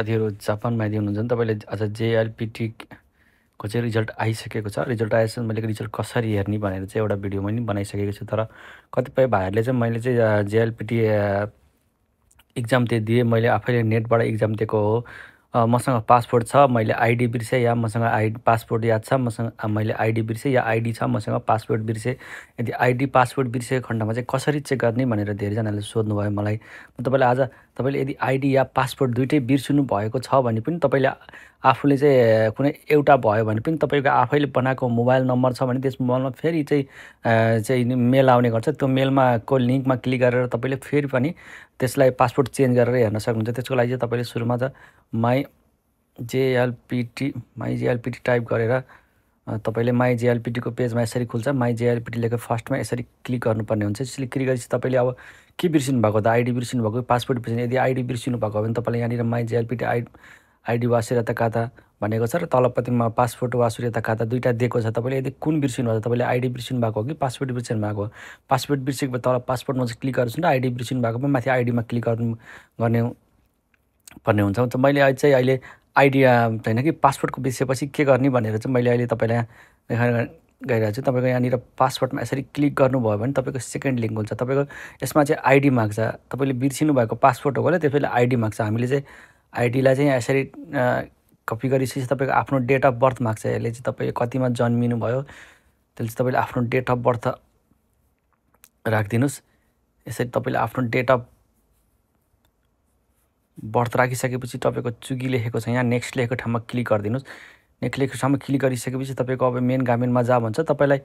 साथीहरू जापानमा यदि हुनुहुन्छ नि तपाईँले आज जेएलपिटीको चाहिँ रिजल्ट आइसकेको छ रिजल्ट आएपछि मैले रिजल्ट कसरी हेर्ने भनेर चाहिँ एउटा भिडियो मैले बनाइसकेको छु तर कतिपय भाइहरूले चाहिँ मैले चाहिँ जेएलपिटी इक्जाम त्यो दिएँ मैले आफैले नेटबाट इक्जाम दिएको हो मसँग पासपोर्ट छ मैले आइडी बिर्सेँ या मसँग आइडी पासपोर्ट याद छ मसँग मैले आइडी बिर्सेँ या आइडी छ मसँग पासपोर्ट बिर्सेँ यदि आइडी पासपोर्ट बिर्सेको खण्डमा चाहिँ कसरी चेक गर्ने भनेर धेरैजनाले सोध्नुभयो मलाई तपाईँले आज तपाईँले यदि आइडी या पासपोर्ट दुइटै बिर्सिनु भएको छ भने पनि तपाईँले आफूले चाहिँ कुनै एउटा भयो भने पनि तपाईँको आफैले बनाएको मोबाइल नम्बर छ भने त्यस मोबाइलमा फेरि चाहिँ चाहिँ मेल आउने गर्छ त्यो मेलमा को लिङ्कमा क्लिक गरेर तपाईँले फेरि पनि त्यसलाई पासपोर्ट चेन्ज गरेर हेर्न सक्नुहुन्छ त्यसको लागि चाहिँ तपाईँले सुरुमा त my JLPT my JLPT type गरेर तपाईँले माई जेएलपिटीको पेजमा यसरी खुल्छ माई जेएलपिटी लेखेर फर्स्टमा यसरी क्लिक गर्नुपर्ने हुन्छ त्यसले क्लिक गरेपछि तपाईँले अब के बिर्सिनु भएको त आइडी बिर्सिनु भएको पासपोर्ट बिर्सिनु यदि आइडी बिर्सिनु भएको भने तपाईँले यहाँनिर माई जेएलपिटी आइडी आइडी वा सूर्यता खाता भनेको छ र तलपतिमा पासपोर्ट वा सूर्यता खाता दुइटा दिएको छ तपाईँले यदि कुन बिर्सिनु भएको छ तपाईँले आइडी बिर्सिनु भएको हो कि पासपोर्ट बिर्सिनु भएको हो पासपोर्ट बिर्सेको तल पासपोर्टमा चाहिँ क्लिक गर्छु र आइडी बिर्सिनु भएको माथि आइडीमा क्लिक गर्नु गर्ने भन्ने हुन्छ त मैले चाहिँ अहिले आइडिया छैन कि पासपोर्टको बिर्सेपछि के गर्ने भनेर चाहिँ मैले अहिले तपाईँलाई देखाएर गइरहेको छु तपाईँको यहाँनिर पासपोर्टमा यसरी क्लिक गर्नुभयो भने तपाईँको सेकेन्ड लिङ्क हुन्छ तपाईँको यसमा चाहिँ आइडी माग्छ तपाईँले बिर्सिनु भएको पासपोर्ट हो भने त्यसपछि आइडी माग्छ हामीले चाहिँ आइडीलाई चाहिँ यसरी कपी गरिसकेपछि तपाईँको आफ्नो डेट अफ बर्थ माग्छ यसले चाहिँ तपाईँ कतिमा भयो त्यसले चाहिँ तपाईँले आफ्नो डेट अफ बर्थ राखिदिनुहोस् यसरी तपाईँले आफ्नो डेट अफ बर्थ राखिसकेपछि तपाईँको चुगी लेखेको छ यहाँ नेक्स्ट लेखेको ठाउँमा क्लिक गरिदिनुहोस् नेक्स्ट लेखेको ठाउँमा क्लिक गरिसकेपछि तपाईँको अब मेन गार्मेन्टमा जा भन्छ तपाईँलाई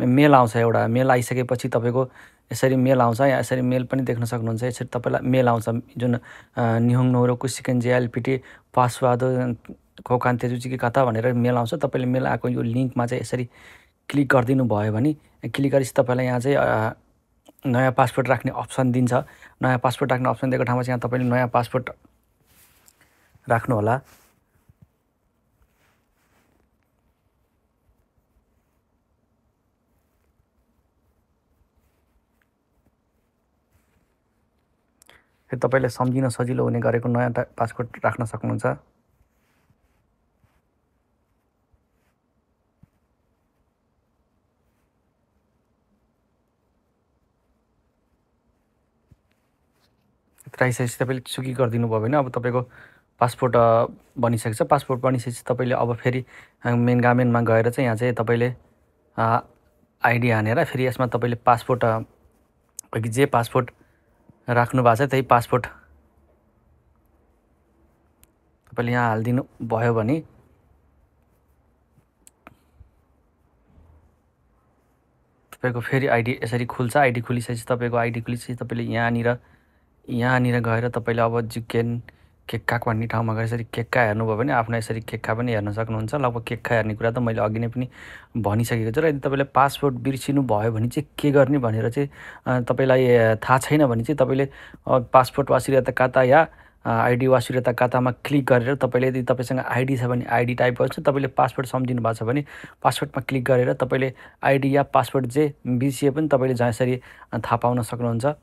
मेल आउँछ एउटा मेल आइसकेपछि तपाईँको यसरी मेल आउँछ यहाँ यसरी मेल पनि देख्न सक्नुहुन्छ यसरी तपाईँलाई मेल आउँछ जुन निहोङ कुसिकेन सिकेन एलपिटी पासवाद खोकान तेजुजीकी कथा भनेर मेल आउँछ तपाईँले मेल आएको यो लिङ्कमा चाहिँ यसरी क्लिक गरिदिनु भयो भने क्लिक गरेपछि तपाईँलाई यहाँ चाहिँ नयाँ पासपोर्ट राख्ने अप्सन दिन्छ नयाँ पासपोर्ट राख्ने अप्सन दिएको ठाउँमा चाहिँ यहाँ तपाईँले नयाँ पासपोर्ट राख्नुहोला फेरि तपाईँले सम्झिन सजिलो हुने गरेको नयाँ पासपोर्ट राख्न सक्नुहुन्छ आइसकेपछि तपाईँले सुकी गरिदिनु भयो भने अब तपाईँको पासपोर्ट बनिसकेको छ पासपोर्ट बनिसकेपछि तपाईँले अब फेरि मेन गार्मेन्टमा गएर चाहिँ यहाँ चाहिँ तपाईँले आइडी हानेर फेरि यसमा तपाईँले पासपोर्ट जे पासपोर्ट राख्नु भएको छ त्यही पासपोर्ट तपाईँले यहाँ हालिदिनु भयो भने तपाईँको फेरि आइडी यसरी खुल्छ आइडी खुलिसकेपछि तपाईँको आइडी खुलिसकेपछि तपाईँले यहाँनिर यहाँनिर गएर तपाईँले अब जुकेन केक्का भन्ने ठाउँमा गएर यसरी केक्का हेर्नुभयो भने आफ्नो यसरी केक्का पनि हेर्न सक्नुहुन्छ लगभग केक्का हेर्ने कुरा त मैले अघि नै पनि भनिसकेको छु र यदि तपाईँले पासपोर्ट बिर्सिनु भयो भने चाहिँ के गर्ने भनेर चाहिँ तपाईँलाई थाहा छैन भने चाहिँ तपाईँले पासपोर्ट वा काता या आइडी वा कातामा क्लिक गरेर तपाईँले यदि तपाईँसँग आइडी छ भने आइडी टाइप गर्छ तपाईँले पासपोर्ट सम्झिनु भएको छ भने पासपोर्टमा क्लिक गरेर तपाईँले आइडी या पासपोर्ट जे बिर्सिए पनि तपाईँले जहाँ यसरी थाहा पाउन सक्नुहुन्छ